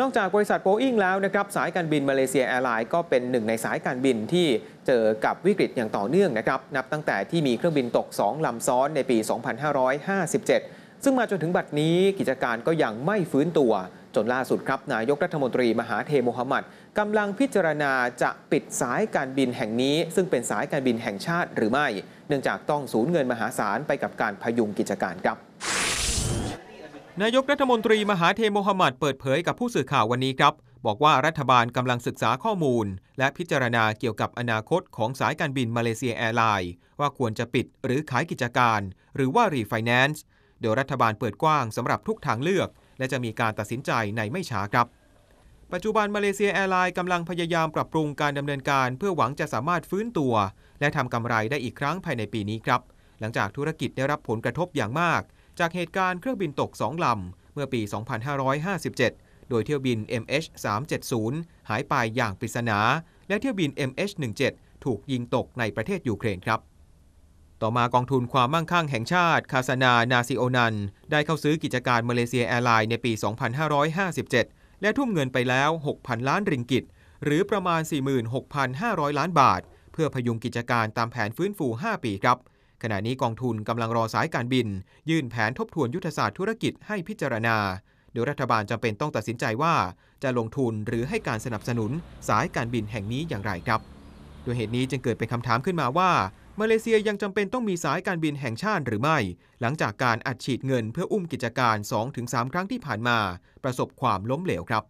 นอกจากบริษัทโบอิงแล้วนะครับสายการบินมาเลเซียแอร์ไลน์ก็เป็นหนึ่งในสายการบินที่เจอกับวิกฤตอย่างต่อเนื่องนะครับ นับตั้งแต่ที่มีเครื่องบินตก 2 ลำซ้อนในปี 2557 ซึ่งมาจนถึงบัดนี้กิจการก็ยังไม่ฟื้นตัว จนล่าสุดครับนายกรัฐมนตรี มหาเทโมฮัมมัดกำลังพิจารณาจะปิดสายการบินแห่งนี้ ซึ่งเป็นสายการบินแห่งชาติหรือไม่ เนื่องจากต้องสูญเงินมหาศาลไปกับการพยุงกิจการครับนายกรัฐมนตรีมหาเทโมฮัมหมัด เปิดเผยกับผู้สื่อข่าววันนี้ครับ บอกว่ารัฐบาลกำลังศึกษาข้อมูล และพิจารณาเกี่ยวกับอนาคตของสายการบินมาเลเซียแอร์ไลน์ว่าควรจะปิดหรือขายกิจการ หรือว่ารีไฟแนนซ์เดยรัฐบาลเปิดกว้างสำหรับทุกทางเลือก และจะมีการตัดสินใจในไม่ช้าครับ ปัจจุบันมาเลเซียแอร์ไลน์กำลังพยายามปรับปรุงการดำเนินการเพื่อหวังจะสามารถฟื้นตัวและทำกำไรได้อีกครั้งภายในปีนี้ครับ หลังจากธุรกิจได้รับผลกระทบอย่างมากจากเหตุการณ์เครื่องบินตกสองลำเมื่อปี 2557 โดยเที่ยวบิน MH370 หายไปอย่างปริศนา และเที่ยวบิน MH17 ถูกยิงตกในประเทศยูเครนครับ ต่อมากองทุนความมั่งคั่งแห่งชาติคาสนา นาซิโอนัน ได้เข้าซื้อกิจการมาเลเซียแอร์ไลน์ในปี 2557 และทุ่มเงินไปแล้ว 6,000 ล้านริงกิต หรือประมาณ 46,500 ล้านบาท เพื่อพยุงกิจการตามแผนฟื้นฟู 5 ปีครับขณะนี้กองทุนกำลังรอสายการบินยื่นแผนทบทวนยุทธศาสตร์ธุรกิจให้พิจารณา โดยรัฐบาลจำเป็นต้องตัดสินใจว่า จะลงทุนหรือให้การสนับสนุนสายการบินแห่งนี้อย่างไรครับ โดยเหตุนี้จึงเกิดเป็นคำถามขึ้นมาว่ามาเลเซียยังจำเป็นต้องมีสายการบินแห่งชาติหรือไม่ หลังจากการอัดฉีดเงินเพื่ออุ้มกิจการ2-3ครั้งที่ผ่านมา ประสบความล้มเหลวครับ